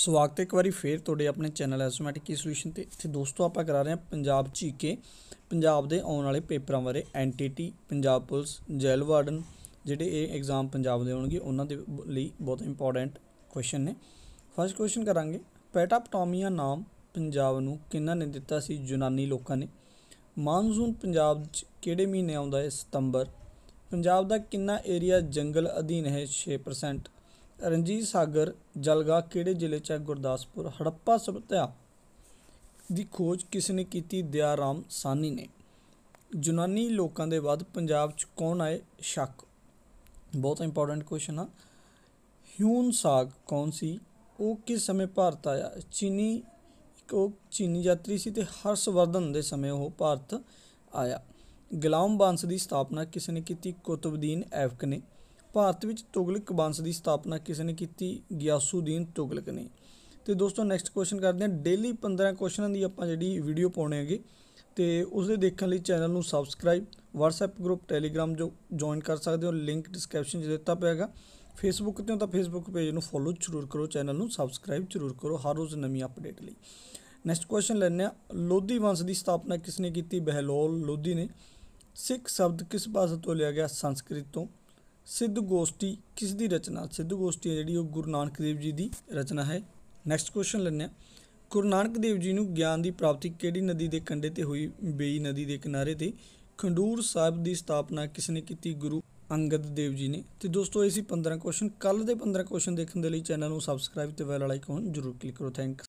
ਸਵਾਗਤ ਹੈ ਇੱਕ ਵਾਰੀ ਫੇਰ ਤੁਹਾਡੇ ਆਪਣੇ ਚੈਨਲ ਐਸਮੈਟਿਕ ਕੀ ਸੋਲੂਸ਼ਨ ਤੇ ਇੱਥੇ ਦੋਸਤੋ ਆਪਾਂ ਕਰਾ ਰਹੇ ਹਾਂ ਪੰਜਾਬ ਜੀਕੇ ਪੰਜਾਬ ਦੇ ਆਉਣ ਵਾਲੇ ਪੇਪਰਾਂ ਬਾਰੇ NTT Punjab police jail warden ਜਿਹੜੇ ਇਹ ਐਗਜ਼ਾਮ ਪੰਜਾਬ ਦੇ ਹੋਣਗੇ ਉਹਨਾਂ ਦੇ ਲਈ ਬਹੁਤ ਇੰਪੋਰਟੈਂਟ ਕੁਐਸਚਨ ਨੇ ਫਸਟ ਕੁਐਸਚਨ ਕਰਾਂਗੇ ਪੈਟਾਪਟੋਮੀਆ ਨਾਮ ਪੰਜਾਬ ਨੂੰ ਕਿੰਨਾਂ ਨੇ ਦਿੱਤਾ ਸੀ ਯੂਨਾਨੀ ਲੋਕਾਂ ਨੇ ਮਾਨਸੂਨ ਪੰਜਾਬ 'ਚ ਕਿਹੜੇ ਮਹੀਨੇ ਆਉਂਦਾ ਹੈ ਸਤੰਬਰ ਪੰਜਾਬ ਦਾ ਕਿੰਨਾ ਏਰੀਆ ਜੰਗਲ ਅਧੀਨ ਹੈ 6% ਰਣਜੀਤ ਸਾਗਰ ਜਲਗਾ ਕਿਹੜੇ ਜ਼ਿਲ੍ਹੇ 'ਚ ਹੈ ਗੁਰਦਾਸਪੁਰ ਹੜੱਪਾ ਸਭਤਿਆ ਦੀ ਖੋਜ ਕਿਸ ਨੇ ਕੀਤੀ ਦਿਆਰਾਮ ਸਾਨੀ ਨੇ ਜੁਨਾਨੀ ਲੋਕਾਂ ਦੇ ਬਾਅਦ ਪੰਜਾਬ 'ਚ ਕੌਣ ਆਏ ਸ਼ੱਕ ਬਹੁਤ ਇੰਪੋਰਟੈਂਟ ਕੁਐਸਚਨ ਆ ਹਿਊਨ ਸਾਗ ਕੌਣ ਸੀ ਉਹ ਕਿਸ ਸਮੇਂ ਭਾਰਤ ਆਇਆ ਚੀਨੀ ਉਹ ਚੀਨੀ ਯਾਤਰੀ ਸੀ ਤੇ ਹਰਸ਼ਵਰਧਨ ਦੇ ਸਮੇਂ ਉਹ ਭਾਰਤ ਆਇਆ ਗਲਾਮ ਬਾਂਸ ਦੀ ਸਥਾਪਨਾ ਕਿਸ ਨੇ ਕੀਤੀ ਕੁਤਬਦੀਨ ਐਫਕ ਨੇ ਭਾਰਤ ਵਿੱਚ ਤੁਗਲਕ ਵੰਸ਼ ਦੀ ਸਥਾਪਨਾ ਕਿਸ ਨੇ ਕੀਤੀ ਗਿਆਸੂਦੀਨ ਤੁਗਲਕ ਨੇ ਤੇ ਦੋਸਤੋ ਨੈਕਸਟ ਕੁਐਸਚਨ ਕਰਦੇ ਹਾਂ ਡੇਲੀ 15 ਕੁਐਸਚਨਾਂ ਦੀ ਆਪਾਂ ਜਿਹੜੀ ਵੀਡੀਓ ਪਾਉਣੇ ਆਗੇ ਤੇ ਉਸ ਦੇ ਦੇਖਣ ਲਈ ਚੈਨਲ ਨੂੰ ਸਬਸਕ੍ਰਾਈਬ WhatsApp ਗਰੁੱਪ Telegram ਜੋ ਜੁਆਇਨ ਕਰ ਸਕਦੇ ਹੋ ਲਿੰਕ ਡਿਸਕ੍ਰਿਪਸ਼ਨ 'ਚ ਦਿੱਤਾ ਪਿਆਗਾ Facebook ਤੇ ਤਾਂ Facebook ਪੇਜ ਨੂੰ ਫੋਲੋ ਜ਼ਰੂਰ ਕਰੋ ਚੈਨਲ ਨੂੰ ਸਬਸਕ੍ਰਾਈਬ ਜ਼ਰੂਰ ਕਰੋ ਹਰ ਰੋਜ਼ ਨਵੀਂ ਅਪਡੇਟ ਲਈ ਨੈਕਸਟ ਕੁਐਸਚਨ ਲੈਣੇ ਆ ਲੋਧੀ ਵੰਸ਼ ਦੀ ਸਥਾਪਨਾ ਕਿਸ ਨੇ ਕੀਤੀ ਬਹਿਲੋਲ ਲੋਧੀ ਨੇ ਸਿੱਖ ਸ਼ਬਦ ਕਿਸ ਭਾਸ਼ਾ ਤੋਂ ਲਿਆ ਗਿਆ ਸੰਸਕ੍ਰਿਤ ਤੋਂ ਸਿੱਧ ਗੋਸ਼ਟੀ ਕਿਸ ਦੀ ਰਚਨਾ ਸਿੱਧ ਗੋਸ਼ਟੀ ਜਿਹੜੀ ਉਹ ਗੁਰੂ ਨਾਨਕ ਦੇਵ ਜੀ ਦੀ ਰਚਨਾ ਹੈ ਨੈਕਸਟ ਕੁਐਸਚਨ ਲੈਣੇ ਆ ਗੁਰੂ ਨਾਨਕ ਦੇਵ ਜੀ ਨੂੰ ਗਿਆਨ ਦੀ ਪ੍ਰਾਪਤੀ ਕਿਹੜੀ ਨਦੀ ਦੇ ਕੰਢੇ ਤੇ ਹੋਈ ਬੇਈ ਨਦੀ ਦੇ ਕਿਨਾਰੇ ਤੇ ਖੰਡੂਰ ਸਾਹਿਬ ਦੀ ਸਥਾਪਨਾ ਕਿਸ ਨੇ ਕੀਤੀ ਗੁਰੂ ਅੰਗਦ ਦੇਵ ਜੀ ਨੇ ਤੇ ਦੋਸਤੋ ਇਹ ਸੀ 15 ਕੁਐਸਚਨ ਕੱਲ ਦੇ 15 ਕੁਐਸਚਨ ਦੇਖਣ ਦੇ ਲਈ ਚੈਨਲ ਨੂੰ ਸਬਸਕ੍ਰਾਈਬ ਤੇ ਬੈਲ ਵਾਲਾ ਆਈਕਨ ਜ਼ਰੂਰ ਕਲਿੱਕ ਕਰੋ ਥੈਂਕਸ